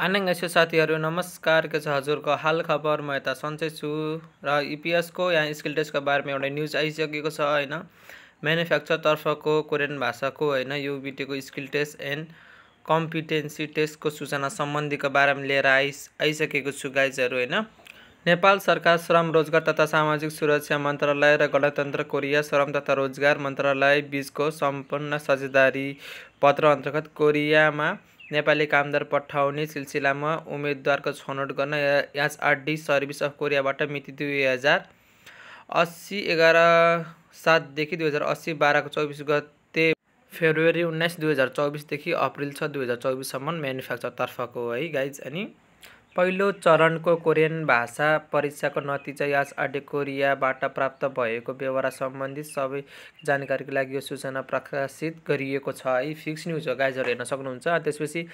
आनङ यसो साथीहरू नमस्कार के छ हजुरको हाल खबर म यता सन्चै छु र इपिएसको यहाँ स्किल टेस्टको बारेमा एउटा न्युज आइसकेको छ होइन म्यानुफ्याक्चर तर्फको कोरियन भाषाको होइन युबिटीको स्किल टेस्ट एन्ड कम्पिटेन्सी टेस्टको सूचना सम्बन्धीको बारेमा लिएर आइ आइसकेको छु गाइजहरू होइन नेपाल सरकार श्रम रोजगार तथा सामाजिक सुरक्षा मन्त्रालय र गणतन्त्र कोरिया श्रम तथा रोजगार मन्त्रालय बिचको सम्पन्न साझेदारी पत्र अन्तर्गत कोरियामा नेपाली कामदार पठाउने सिलसिलामा उम्मेद्वारको छनौट गर्न आरडी सर्भिस अफ कोरियाबाट मिति दुई हजार अस्सी एघार सातदेखि दुई हजार अस्सी बाह्रको चौबिस गते फेब्रुअरी उन्नाइस दुई हजार चौबिसदेखि अप्रिल छ दुई हजार चौबिससम्म म्यानुफ्याक्चरतर्फको है गाइज अनि पहिलो चरणको कोरियन भाषा परीक्षाको नतिजा अडे कोरियाबाट प्राप्त भएको व्यवहार सम्बन्धित सबै जानकारीको लागि यो सूचना प्रकाशित गरिएको छ है फिक्स न्युज हो गाइजहरू हेर्न सक्नुहुन्छ त्यसपछि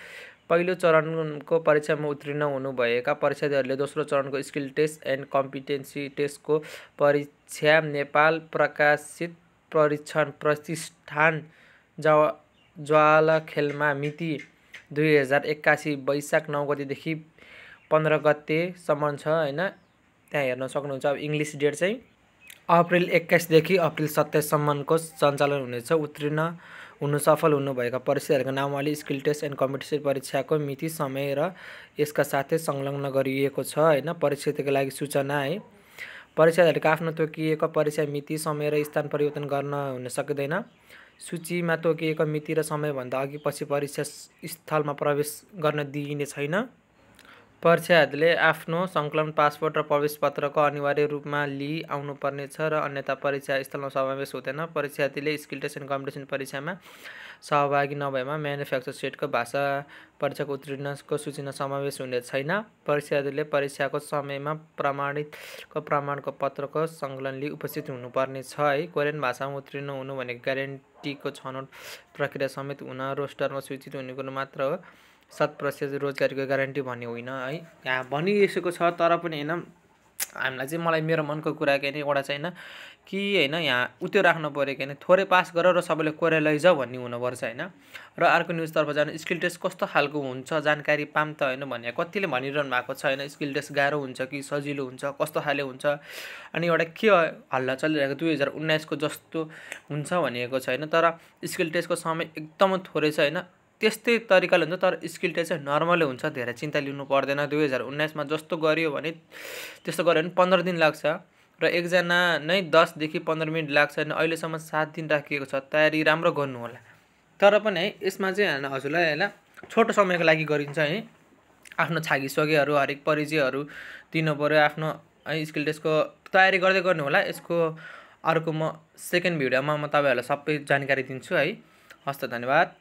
पहिलो चरणको परीक्षामा उत्तीर्ण हुनुभएका परीक्षार्थीहरूले दोस्रो चरणको स्किल टेस्ट एन्ड कम्पिटेन्सी टेस्टको परीक्षा नेपाल प्रकाशित परीक्षण प्रतिष्ठान जवा ज्वाला खेलमा मिति दुई हजार एक्कासी वैशाख नौ गतिदेखि पन्ध्र गतेसम्म छ होइन त्यहाँ हेर्न सक्नुहुन्छ अब इङ्ग्लिस डेट चाहिँ अप्रिल एक्काइसदेखि अप्रिल सत्ताइससम्मको सञ्चालन हुनेछ उत्तीर्ण हुनु सफल हुनुभएका परीक्षाहरूको नाम अलि स्किल टेस्ट एन्ड कम्पिटिसन परीक्षाको मिति समय र यसका साथै संलग्न गरिएको छ होइन परीक्षाको लागि सूचना है परीक्षाहरूको आफ्नो तोकिएको परीक्षा मिति समय र स्थान परिवर्तन गर्न हुन सकिँदैन सूचीमा तोकिएको मिति र समयभन्दा अघि पछि परीक्षा स्थलमा प्रवेश गर्न दिइने छैन परीक्षार्थीले आफ्नो सङ्कलन पासपोर्ट र प्रवेशपत्रको अनिवार्य रूपमा लिइ आउनुपर्नेछ र अन्यथा परीक्षा स्थलमा समावेश हुँदैन परीक्षार्थीले स्किल टेस्ट एन्ड कम्पिटिसन परीक्षामा सहभागी नभएमा म्यानुफ्याक्चर सेटको भाषा परीक्षाको उत्तीर्णको सूचीमा समावेश हुने छैन परीक्षार्थीले परीक्षाको समयमा प्रमाणितको प्रमाणको पत्रको सङ्कलन लिई उपस्थित हुनुपर्नेछ है कोरियन भाषामा उत्तीर्ण हुनु भने ग्यारेन्टीको छनौट प्रक्रिया समेत हुन रोस्टरमा सूचित हुने हुनेको मात्र हो सात प्रतिशत रोजगारीको ग्यारेन्टी भन्ने होइन है यहाँ भनिसकेको छ तर पनि होइन हामीलाई चाहिँ मलाई मेरो मनको कुरा के अरे एउटा चाहिँ होइन कि होइन यहाँ उत्यो राख्नु पऱ्यो कि होइन थोरै पास गर र सबैले कोरेर लैजाऊ भन्ने हुनुपर्छ होइन र अर्को न्युजतर्फ जानु स्किल टेस्ट कस्तो खालको हुन्छ जानकारी पाम त होइन भने कतिले भनिरहनु भएको छ होइन स्किल टेस्ट गाह्रो हुन्छ कि सजिलो हुन्छ कस्तो खाले हुन्छ अनि एउटा के हल्ला चलिरहेको दुई हजार उन्नाइसको जस्तो हुन्छ भनिएको छ होइन तर स्किल टेस्टको समय एकदम थोरै छ होइन त्यस्तै तरिकाले हुन्छ तर स्किल टेस्ट चाहिँ नर्मलै हुन्छ धेरै चिन्ता लिनु पर्दैन दुई हजार उन्नाइसमा जस्तो गरियो भने त्यस्तो गऱ्यो भने पन्ध्र दिन लाग्छ र एकजना नै दसदेखि पन्ध्र मिनट लाग्छ अनि अहिलेसम्म सात दिन राखिएको छ तयारी राम्रो गर्नु होला तर पनि है यसमा चाहिँ होइन हजुरलाई होइन छोटो समयको लागि गरिन्छ है आफ्नो छागिसकेहरू हरेक परिचयहरू दिनु पऱ्यो आफ्नो है स्किल टेस्टको तयारी गर्दै गर्नु होला यसको अर्को म सेकेन्ड भिडियोमा म तपाईँहरूलाई सबै जानकारी दिन्छु है हस्त धन्यवाद